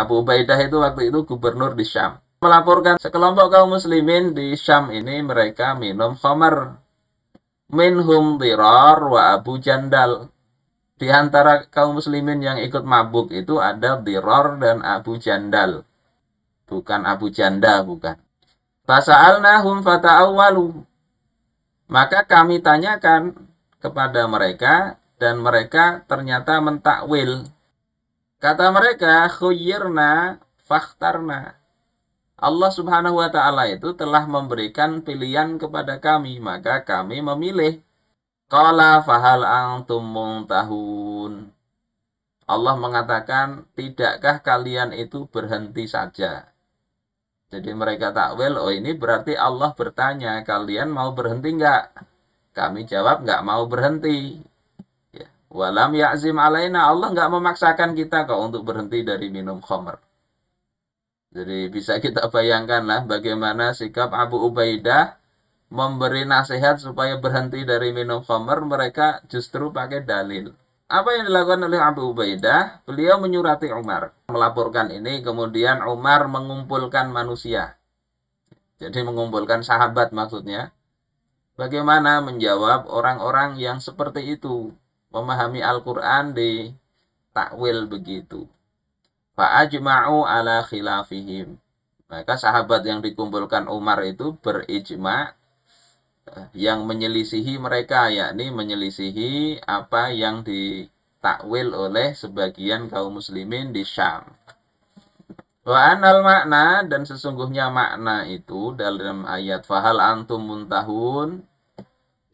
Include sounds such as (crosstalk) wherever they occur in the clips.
Abu Ubaidah itu waktu itu gubernur di Syam. Melaporkan sekelompok kaum muslimin di Syam ini mereka minum khamar. Minhum Dirar wa Abu Jandal. Di antara kaum muslimin yang ikut mabuk itu ada Dirar dan Abu Jandal. Bukan Abu Janda, bukan. Fasa'alnahum fata'awwalu. Maka kami tanyakan kepada mereka dan mereka ternyata mentakwil Kata mereka, khuyirna fakhtarna. Allah subhanahu wa ta'ala itu telah memberikan pilihan kepada kami, maka kami memilih. Qala fahal antum tahun Allah mengatakan, tidakkah kalian itu berhenti saja? Jadi mereka takwil, oh ini berarti Allah bertanya, kalian mau berhenti enggak? Kami jawab enggak mau berhenti. Walam ya'zim alaina Allah nggak memaksakan kita kok untuk berhenti dari minum khamr. Jadi bisa kita bayangkanlah bagaimana sikap Abu Ubaidah memberi nasihat supaya berhenti dari minum khamr, mereka justru pakai dalil. Apa yang dilakukan oleh Abu Ubaidah? Beliau menyurati Umar, melaporkan ini, kemudian Umar mengumpulkan manusia. Jadi mengumpulkan sahabat maksudnya. Bagaimana menjawab orang-orang yang seperti itu? memahami Al-Quran di takwil begitu. Fa'ajma'u ala khilafihim. Maka sahabat yang dikumpulkan Umar itu berijma yang menyelisihi mereka, yakni menyelisihi apa yang ditakwil oleh sebagian kaum muslimin di Syam. Wa anal makna dan sesungguhnya makna itu dalam ayat fahal antum muntahun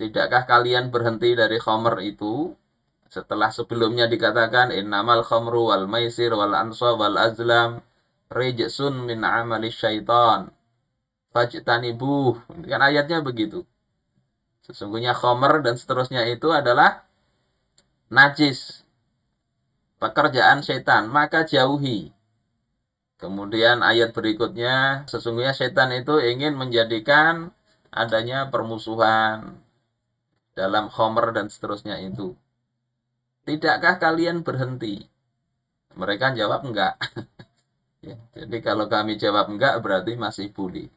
tidakkah kalian berhenti dari khomer itu setelah sebelumnya dikatakan innamal khamru wal maisir wal ansab wal azlam rijsun min amali syaitan fajtanibu Kan ayatnya begitu. Sesungguhnya khamr dan seterusnya itu adalah najis. Pekerjaan setan, maka jauhi. Kemudian ayat berikutnya, sesungguhnya setan itu ingin menjadikan adanya permusuhan dalam khamr dan seterusnya itu. Tidakkah kalian berhenti? Mereka jawab enggak. (laughs) ya, jadi kalau kami jawab enggak berarti masih boleh.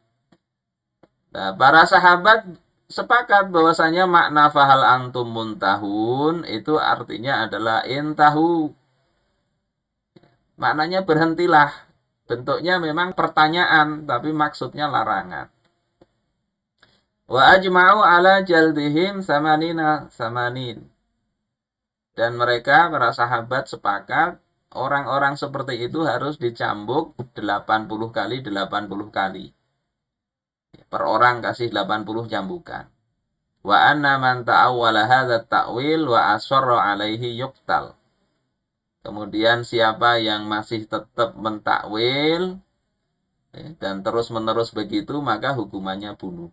Nah, para sahabat sepakat bahwasanya makna fahal antum muntahun itu artinya adalah intahu. Maknanya berhentilah. Bentuknya memang pertanyaan tapi maksudnya larangan. Wa ajma'u ala jaldihim samanina samanin. Dan mereka para sahabat sepakat orang-orang seperti itu harus dicambuk 80 kali 80 kali. Per orang kasih 80 cambukan. Wa anna man ta'awwala hadza ta'wil wa asarra alaihi yuktal. Kemudian siapa yang masih tetap mentakwil eh, dan terus-menerus begitu maka hukumannya bunuh.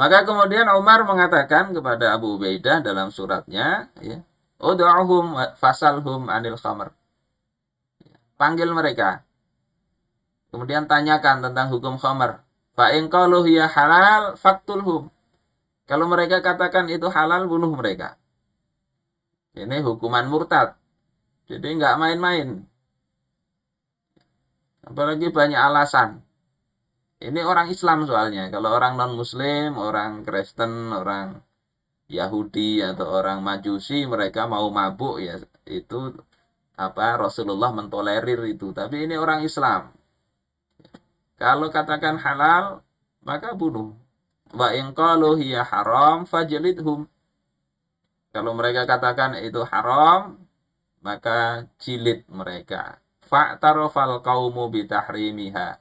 Maka kemudian Umar mengatakan kepada Abu Ubaidah dalam suratnya, ya, Udu'uhum fasalhum anil khamar. Ya, panggil mereka. Kemudian tanyakan tentang hukum khamr. Fa'in qalu ya halal faktulhum. Kalau mereka katakan itu halal, bunuh mereka. Ini hukuman murtad. Jadi nggak main-main. Apalagi banyak alasan ini orang Islam soalnya kalau orang non Muslim orang Kristen orang Yahudi atau orang Majusi mereka mau mabuk ya itu apa Rasulullah mentolerir itu tapi ini orang Islam kalau katakan halal maka bunuh wa in hiya haram fajlidhum kalau mereka katakan itu haram maka jilid mereka fa'tarafal qaumu bitahrimiha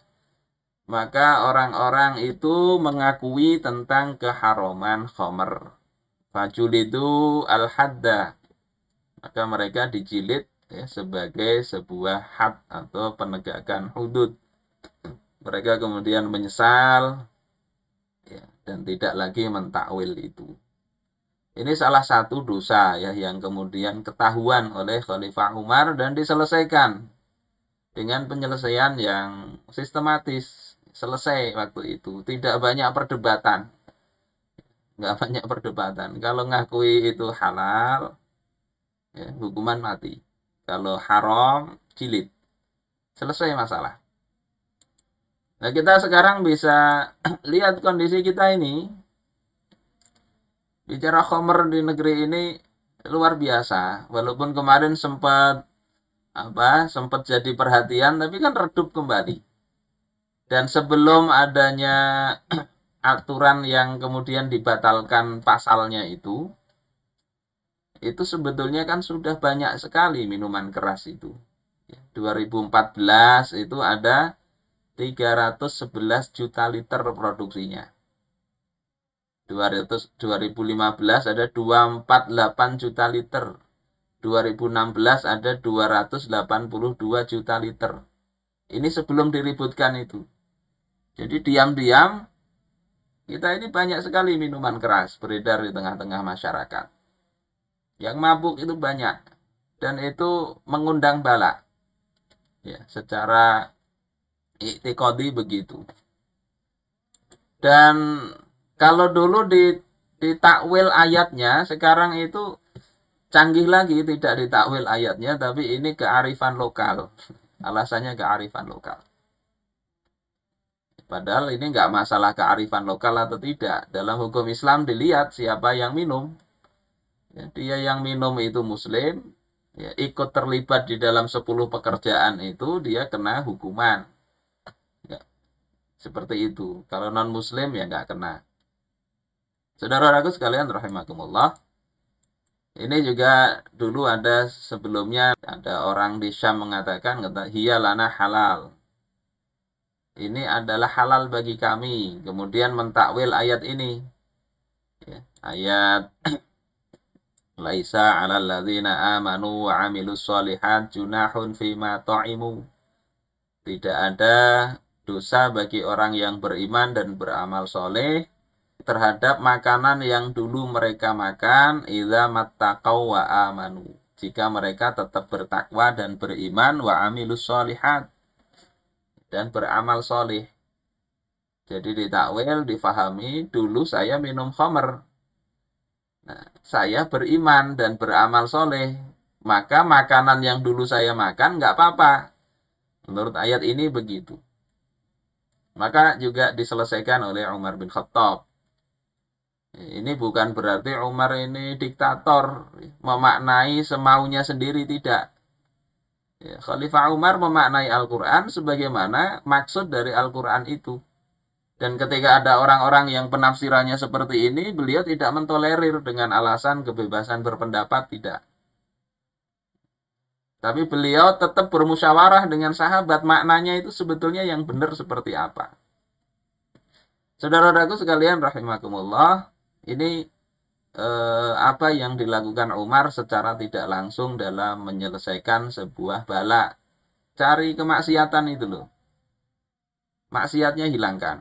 maka orang-orang itu mengakui tentang keharoman khomer. itu al-hadda. Maka mereka dijilid ya, sebagai sebuah had atau penegakan hudud. Mereka kemudian menyesal ya, dan tidak lagi mentakwil itu. Ini salah satu dosa ya yang kemudian ketahuan oleh Khalifah Umar dan diselesaikan dengan penyelesaian yang sistematis selesai waktu itu tidak banyak perdebatan nggak (laughs) banyak perdebatan kalau ngakui itu halal ya, hukuman mati kalau haram jilid selesai masalah nah kita sekarang bisa (clears throat) lihat kondisi kita ini bicara komer di negeri ini luar biasa walaupun kemarin sempat apa sempat jadi perhatian tapi kan redup kembali dan sebelum adanya (clears throat) aturan yang kemudian dibatalkan pasalnya itu, itu sebetulnya kan sudah banyak sekali minuman keras itu. 2014 ya, itu ada 311 juta liter produksinya. 200, 2015 ada 248 juta liter. 2016 ada 282 juta liter. Ini sebelum diributkan itu. Jadi diam-diam kita ini banyak sekali minuman keras beredar di tengah-tengah masyarakat. Yang mabuk itu banyak dan itu mengundang bala. Ya, secara iktikodi begitu. Dan kalau dulu di ditakwil ayatnya, sekarang itu canggih lagi tidak ditakwil ayatnya tapi ini kearifan lokal. Alasannya kearifan lokal. Padahal ini nggak masalah kearifan lokal atau tidak. Dalam hukum Islam dilihat siapa yang minum. Ya, dia yang minum itu muslim, ya, ikut terlibat di dalam 10 pekerjaan itu dia kena hukuman. Ya, seperti itu. Kalau non muslim ya nggak kena. saudara aku sekalian rahimakumullah. Ini juga dulu ada sebelumnya ada orang di Syam mengatakan kata hiyalana lana halal ini adalah halal bagi kami. Kemudian mentakwil ayat ini. Ya, ayat (clears throat) laisa 'alal ladzina amanu wa 'amilus shalihat junahun fima ta'imu. Tidak ada dosa bagi orang yang beriman dan beramal soleh terhadap makanan yang dulu mereka makan idza mattaqau wa amanu. Jika mereka tetap bertakwa dan beriman wa 'amilus shalihat dan beramal solih. Jadi takwil difahami, dulu saya minum khamer. Nah, saya beriman dan beramal soleh. Maka makanan yang dulu saya makan nggak apa-apa. Menurut ayat ini begitu. Maka juga diselesaikan oleh Umar bin Khattab. Ini bukan berarti Umar ini diktator, memaknai semaunya sendiri tidak. Ya, Khalifah Umar memaknai Al-Quran sebagaimana maksud dari Al-Quran itu. Dan ketika ada orang-orang yang penafsirannya seperti ini, beliau tidak mentolerir dengan alasan kebebasan berpendapat, tidak. Tapi beliau tetap bermusyawarah dengan sahabat, maknanya itu sebetulnya yang benar seperti apa. Saudara-saudaraku sekalian rahimakumullah, ini eh, apa yang dilakukan Umar secara tidak langsung dalam menyelesaikan sebuah bala. Cari kemaksiatan itu loh. Maksiatnya hilangkan.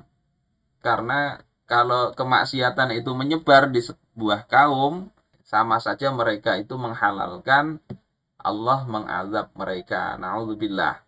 Karena kalau kemaksiatan itu menyebar di sebuah kaum, sama saja mereka itu menghalalkan Allah mengazab mereka. Na'udzubillah.